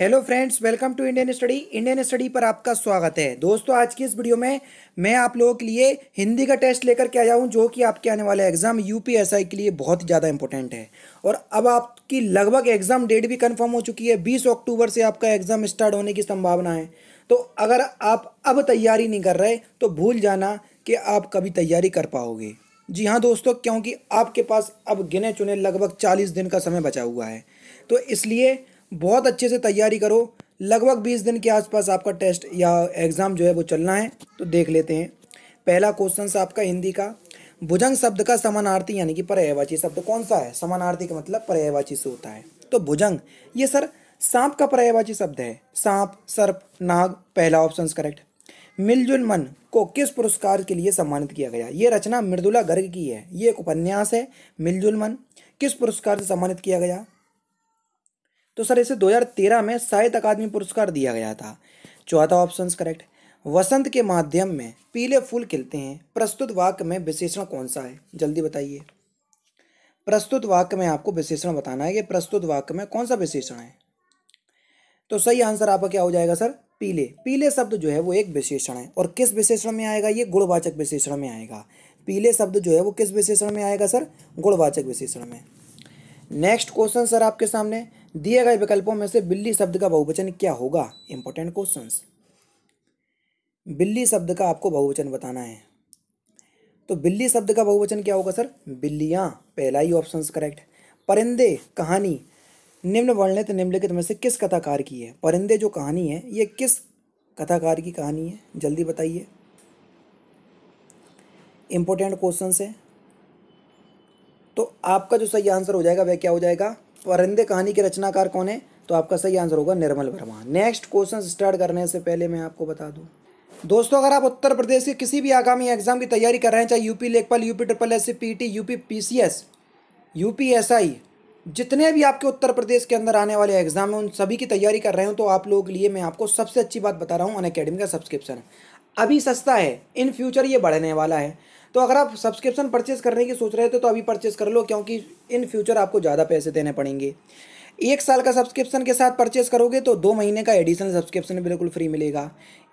hello friends welcome to Indian study Indian study पर आपका स्वागत है दोस्तों आज की इस वीडियो में मैं आप लोगों के लिए हिंदी का टेस्ट लेकर के आया हूं जो कि आपके आने वाले एग्जाम यूपीएसआई के लिए बहुत ज़्यादा इंपॉर्टेंट है और अब आपकी लगभग एग्जाम डेट भी कंफर्म हो चुकी है बीस अक्टूबर से आपका एग्जाम स्टार्ट होने की संभावना है तो अगर आप अब तैयारी नहीं कर रहे तो भूल जाना कि आप कभी तैयारी कर पाओगे जी हाँ दोस्तों क्योंकि आपके पास अब गिने चुने लगभग चालीस दिन का समय बचा हुआ है तो इसलिए बहुत अच्छे से तैयारी करो लगभग बीस दिन के आसपास आपका टेस्ट या एग्ज़ाम जो है वो चलना है तो देख लेते हैं पहला क्वेश्चन आपका हिंदी का भुजंग शब्द का समानार्थी यानी कि पर्यायवाची शब्द कौन सा है समानार्थी का मतलब पर्यायवाची से होता है तो भुजंग ये सर सांप का पर्यायवाची शब्द है सांप सर्प नाग पहला ऑप्शन करेक्ट मिलजुल मन को किस पुरस्कार के लिए सम्मानित किया गया ये रचना मृदुला गर्ग की है ये एक उपन्यास है मिलजुल मन किस पुरस्कार से सम्मानित किया गया तो सर इसे 2013 में साहित्य अकादमी पुरस्कार दिया गया था चौथा ऑप्शन करेक्ट वसंत के माध्यम में पीले फूल खिलते हैं प्रस्तुत वाक्य में विशेषण कौन सा है जल्दी बताइए प्रस्तुत वाक्य में आपको विशेषण बताना है कि प्रस्तुत वाक्य में कौन सा विशेषण है तो सही आंसर आपका क्या हो जाएगा सर पीले पीले शब्द जो है वो एक विशेषण है और किस विशेषण में आएगा ये गुणवाचक विशेषण में आएगा पीले शब्द जो है वो किस विशेषण में आएगा सर गुणवाचक विशेषण में नेक्स्ट क्वेश्चन सर आपके सामने दिए गए विकल्पों में से बिल्ली शब्द का बहुवचन क्या होगा इंपॉर्टेंट क्वेश्चन बिल्ली शब्द का आपको बहुवचन बताना है तो बिल्ली शब्द का बहुवचन क्या होगा सर बिल्लियाँ पहला ही ऑप्शन करेक्ट परिंदे कहानी निम्न वर्णित निम्नलिखित में से किस कथाकार की है परिंदे जो कहानी है ये किस कथाकार की कहानी है जल्दी बताइए इंपॉर्टेंट क्वेश्चन है तो आपका जो सही आंसर हो जाएगा वह क्या हो जाएगा परिंदे कहानी के रचनाकार कौन है तो आपका सही आंसर होगा Nirmal Verma next question start करने से पहले मैं आपको बता दूँ दोस्तों अगर आप उत्तर प्रदेश के किसी भी आगामी एग्जाम की तैयारी कर रहे हैं चाहे यूपी लेखपाल UP triple S C P T UP P C S P S I जितने भी आपके उत्तर प्रदेश के अंदर आने वाले एग्जाम हैं उन सभी की तैयारी कर रहे हो तो आप लोगों के लिए मैं आपको सबसे अच्छी बात बता रहा हूँ अन अकेडमी का सब्सक्रिप्शन अभी सस्ता है इन फ्यूचर ये बढ़ने वाला है तो अगर आप सब्सक्रिप्शन परचेस करने की सोच रहे थे तो अभी परचेस कर लो क्योंकि इन फ्यूचर आपको ज़्यादा पैसे देने पड़ेंगे एक साल का सब्सक्रिप्शन के साथ परचेस करोगे तो दो महीने का एडिशनल सब्सक्रिप्शन बिल्कुल फ्री मिलेगा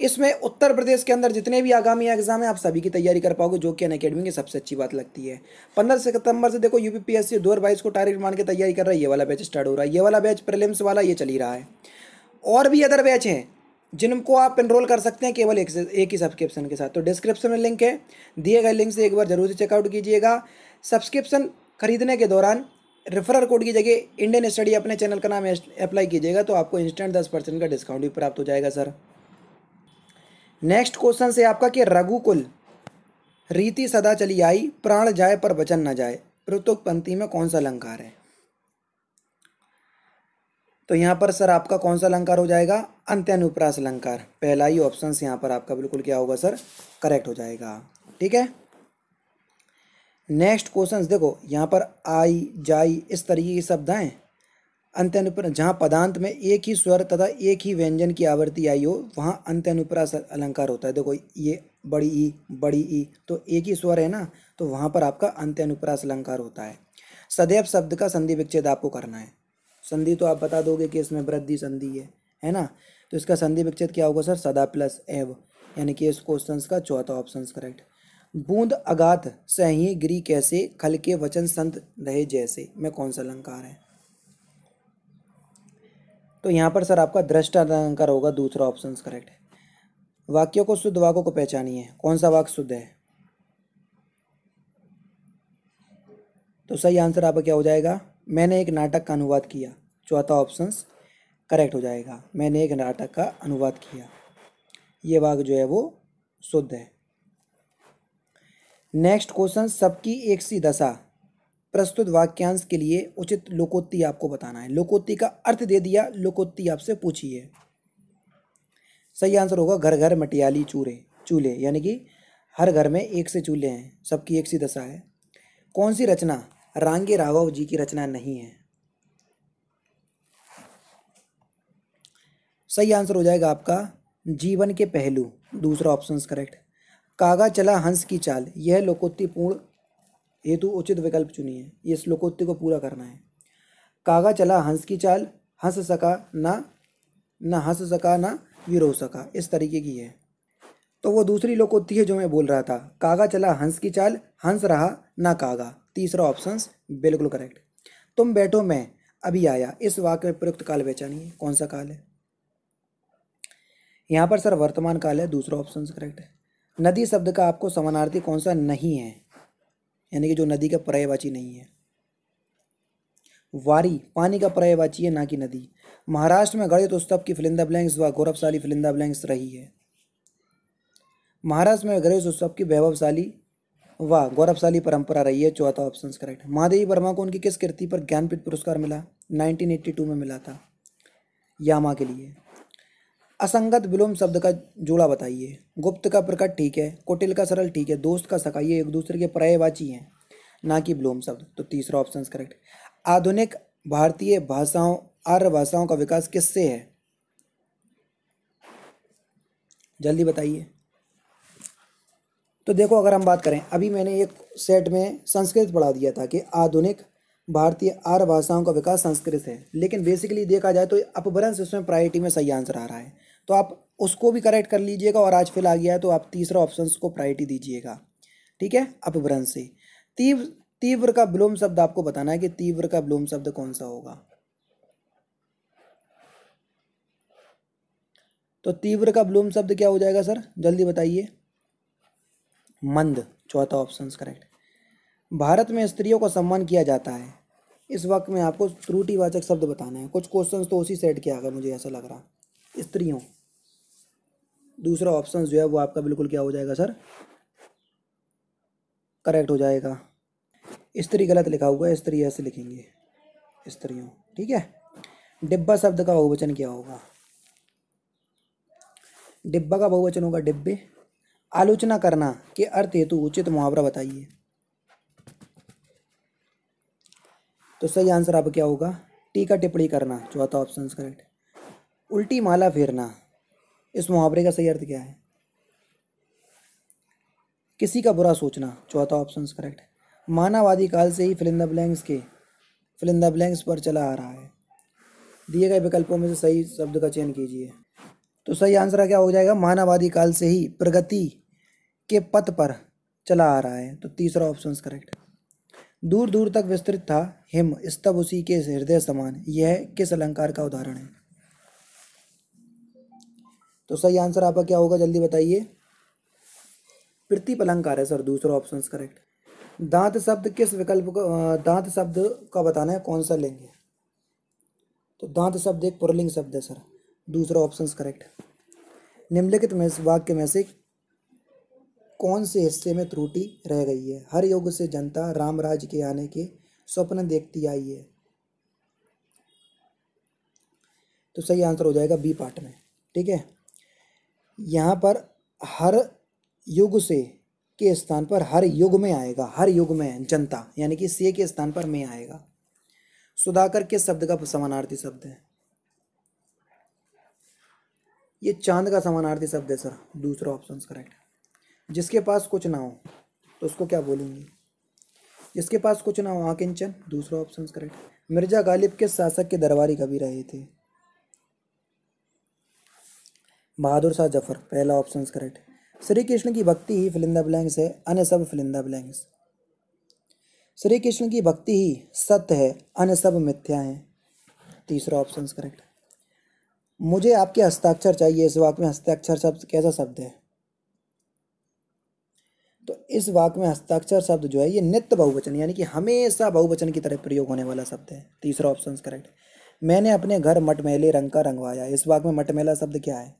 इसमें उत्तर प्रदेश के अंदर जितने भी आगामी एग्जाम हैं आप सभी की तैयारी कर पाओगे जो कि अन अकेडमी की सबसे अच्छी बात लगती है पंद्रह सितंबर से देखो U P P S C को टारगेट मान के तैयारी कर रहा है ये वाला बैच स्टार्ट हो रहा है ये वाला बैच प्रलिम्स वाला ये चल ही रहा है और भी अदर बैच हैं जिनको आप इनरोल कर सकते हैं केवल एक एक ही सब्सक्रिप्शन के साथ तो डिस्क्रिप्शन में लिंक है दिए गए लिंक से एक बार जरूर से चेकआउट कीजिएगा सब्सक्रिप्शन खरीदने के दौरान रेफरल कोड की जगह इंडियन स्टडी अपने चैनल का नाम अप्लाई कीजिएगा तो आपको इंस्टेंट दस परसेंट का डिस्काउंट भी प्राप्त हो जाएगा सर नेक्स्ट क्वेश्चन से आपका कि रघुकुल रीति सदा चली आई प्राण जाए पर वचन न जाए ऋतुक पंक्ति में कौन सा अलंकार है तो यहाँ पर सर आपका कौन सा अलंकार हो जाएगा अंत्यनुप्रास अलंकार पहला ही ऑप्शन यहाँ पर आपका बिल्कुल क्या होगा सर करेक्ट हो जाएगा ठीक है नेक्स्ट क्वेश्चन देखो यहाँ पर आई जाई इस तरीके के शब्द हैं अनुप्रास जहाँ पदांत में एक ही स्वर तथा एक ही व्यंजन की आवृत्ति आई हो वहाँ अनुप्रास अलंकार होता है देखो ये बड़ी ई बड़ी ई तो एक ही स्वर है ना तो वहाँ पर आपका अंत्य अनुप्रास अलंकार होता है सदैव शब्द का संधि विच्छेद आपको करना है संधि तो आप बता दोगे कि इसमें वृद्धि संधि है है ना तो इसका संधि विच्छेद क्या होगा सर सदा प्लस एव यानी कि इस क्वेश्चन का चौथा ऑप्शन करेक्ट बूंद अगाध सही गिरी कैसे खल के वचन संत रहे जैसे में कौन सा अलंकार है तो यहाँ पर सर आपका दृष्ट अलंकार होगा दूसरा ऑप्शन करेक्ट वाक्यों को शुद्ध वाक्यों को पहचानी है कौन सा वाक्य शुद्ध है तो सही आंसर आपका क्या हो जाएगा मैंने एक नाटक का अनुवाद किया चौथा ऑप्शन करेक्ट हो जाएगा मैंने एक नाटक का अनुवाद किया ये भाग जो है वो शुद्ध है नेक्स्ट क्वेश्चन सबकी एक सी दशा प्रस्तुत वाक्यांश के लिए उचित लोकोत्ति आपको बताना है लोकोत्ति का अर्थ दे दिया लोकोत्ति आपसे पूछिए सही आंसर होगा घर घर मटियाली चूरे चूल्हे यानी कि हर घर में एक से चूल्हे हैं सबकी एक सी दशा है कौन सी रचना रांगे राघव जी की रचना नहीं है सही आंसर हो जाएगा आपका जीवन के पहलू दूसरा ऑप्शन करेक्ट कागा चला हंस की चाल यह लोकोत्तिपूर्ण हेतु उचित विकल्प चुनी ये इस लोकोत्ति को पूरा करना है कागा चला हंस की चाल हंस सका ना ना हंस सका ना विरो सका इस तरीके की है तो वो दूसरी लोकोत्ती है जो मैं बोल रहा था कागा चला हंस की चाल हंस रहा ना कागा तीसरा ऑप्शन बिल्कुल करेक्ट तुम बैठो मैं अभी आया इस वाक्य में प्रयुक्त काल पहचानिए कौन सा काल है यहाँ पर सर वर्तमान काल है दूसरा ऑप्शन करेक्ट है नदी शब्द का आपको समानार्थी कौन सा नहीं है यानी कि जो नदी का पर्यायवाची नहीं है वारी पानी का पर्यायवाची है ना कि नदी महाराष्ट्र में गणित उत्सव की फिलिंदा ब्लैंक्स व गौरवशाली फिलिंदा ब्लैंक्स रही है महाराष्ट्र में गणेश उत्सव की वैभवशाली व गौरवशाली परंपरा रही है चौथा ऑप्शन करेक्ट महादेवी वर्मा को उनकी किस कृति पर ज्ञानपीठ पुरस्कार मिला 1982 में मिला था यामा के लिए असंगत विलोम शब्द का जोड़ा बताइए गुप्त का प्रकट ठीक है कुटिल का सरल ठीक है दोस्त का सका ये एक दूसरे के पर्यायवाची हैं ना कि विलोम शब्द तो तीसरा ऑप्शन करेक्ट आधुनिक भारतीय भाषाओं आर्य भाषाओं का विकास किससे है जल्दी बताइए तो देखो अगर हम बात करें अभी मैंने एक सेट में संस्कृत पढ़ा दिया था कि आधुनिक भारतीय आर्य भाषाओं का विकास संस्कृत है लेकिन बेसिकली देखा जाए तो अपभ्रंश इसमें प्रायोरिटी में सही आंसर आ रहा है तो आप उसको भी करेक्ट कर लीजिएगा और आज फिल आ गया है तो आप तीसरा ऑप्शन को प्रायोरिटी दीजिएगा ठीक है अपभ्रंश से तीव्र तीव्र का ब्लूम शब्द आपको बताना है कि तीव्र का ब्लूम शब्द कौन सा होगा तो तीव्र का ब्लूम शब्द क्या हो जाएगा सर जल्दी बताइए मंद चौथा ऑप्शन करेक्ट भारत में स्त्रियों का सम्मान किया जाता है इस वक्त में आपको त्रुटिवाचक शब्द बताना है कुछ क्वेश्चंस तो उसी सेट के आ गए मुझे ऐसा लग रहा स्त्रियों दूसरा ऑप्शन जो है वो आपका बिल्कुल क्या हो जाएगा सर करेक्ट हो जाएगा स्त्री गलत लिखा हुआ है स्त्री ऐसे लिखेंगे स्त्रियों ठीक है डिब्बा शब्द का बहुवचन क्या होगा डिब्बा का बहुवचन होगा डिब्बे आलोचना करना के अर्थ हेतु उचित मुहावरा बताइए तो सही आंसर आप क्या होगा टीका टिप्पणी करना चौथा ऑप्शन करेक्ट उल्टी माला फेरना इस मुहावरे का सही अर्थ क्या है किसी का बुरा सोचना चौथा ऑप्शन करेक्ट है मानवादी काल से ही फिलिंदा ब्लैंक्स के फिलिंदा ब्लैंक्स पर चला आ रहा है दिए गए विकल्पों में से सही शब्द का चयन कीजिए तो सही आंसर क्या हो जाएगा मानवादी काल से ही प्रगति के पथ पर चला आ रहा है तो तीसरा ऑप्शन करेक्ट दूर दूर तक विस्तृत था हिम स्तब उसी के हृदय समान यह किस अलंकार का उदाहरण है तो सही आंसर आपका क्या होगा जल्दी बताइए प्रतिपलंकार है सर दूसरा ऑप्शन करेक्ट दांत शब्द किस विकल्प को दांत शब्द का बताना है कौन सा लेंगे तो दांत शब्द एक पुरलिंग शब्द है सर दूसरा ऑप्शन करेक्ट निम्नलिखित में वाक्य में से कौन से हिस्से में त्रुटि रह गई है हर युग से जनता रामराज के आने के स्वप्न देखती आई है तो सही आंसर हो जाएगा बी पार्ट में ठीक है यहाँ पर हर युग से के स्थान पर हर युग में आएगा हर युग में जनता यानी कि से के स्थान पर में आएगा सुधाकर किस शब्द का समानार्थी शब्द है ये चांद का समानार्थी शब्द है सर दूसरा ऑप्शन करेक्ट जिसके पास कुछ ना हो तो उसको क्या बोलेंगे जिसके पास कुछ ना हो आकिंचन दूसरा ऑप्शन करेक्ट मिर्जा गालिब के शासक के दरबारी कभी रहे थे बहादुर शाह जफर पहला ऑप्शन करेक्ट श्री कृष्ण की भक्ति ही फिलिंदा ब्लैंक्स है अन्य सब फिलिंदा ब्लैंक्स श्री कृष्ण की भक्ति ही सत्य है अन्य सब मिथ्या है तीसरा ऑप्शन करेक्ट मुझे आपके हस्ताक्षर चाहिए इस वाक्य में हस्ताक्षर शब्द कैसा शब्द है तो इस वाक्य में हस्ताक्षर शब्द जो है ये नित्य बहुवचन यानी कि हमेशा बहुवचन की तरह प्रयोग होने वाला शब्द है तीसरा ऑप्शन करेक्ट मैंने अपने घर मटमैले रंग का रंगवाया इस वाक्य में मटमैला शब्द क्या है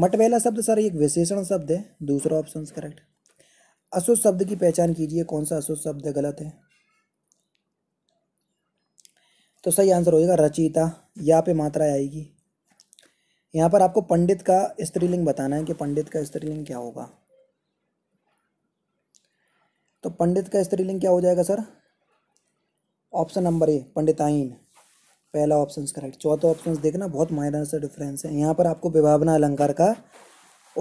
मटवेला शब्द सर एक विशेषण शब्द है दूसरा ऑप्शन करेक्ट अशुद्ध शब्द की पहचान कीजिए कौन सा अशुद्ध शब्द गलत है तो सही आंसर होएगा रचिता या पे मात्रा आएगी यहाँ पर आपको पंडित का स्त्रीलिंग बताना है कि पंडित का स्त्रीलिंग क्या होगा तो पंडित का स्त्रीलिंग क्या हो जाएगा सर ऑप्शन नंबर ए पंडिताइन पहला ऑप्शन करेक्ट चौथा ऑप्शन देखना बहुत माइनर सा डिफरेंस है यहाँ पर आपको विभावना अलंकार का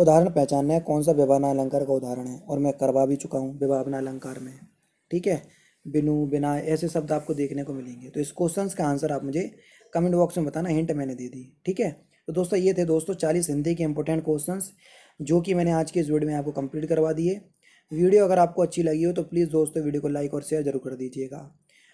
उदाहरण पहचानना है कौन सा विभावना अलंकार का उदाहरण है और मैं करवा भी चुका हूँ विभावना अलंकार में ठीक है बिनु बिना ऐसे शब्द आपको देखने को मिलेंगे तो इस क्वेश्चन का आंसर आप मुझे कमेंट बॉक्स में बताना हिंट मैंने दे दी ठीक है तो दोस्तों ये थे दोस्तों चालीस हिंदी के इंपॉर्टेंट क्वेश्चन जो कि मैंने आज के इस वीडियो में आपको कंप्लीट करवा दिए वीडियो अगर आपको अच्छी लगी हो तो प्लीज़ दोस्तों वीडियो को लाइक और शेयर जरूर कर दीजिएगा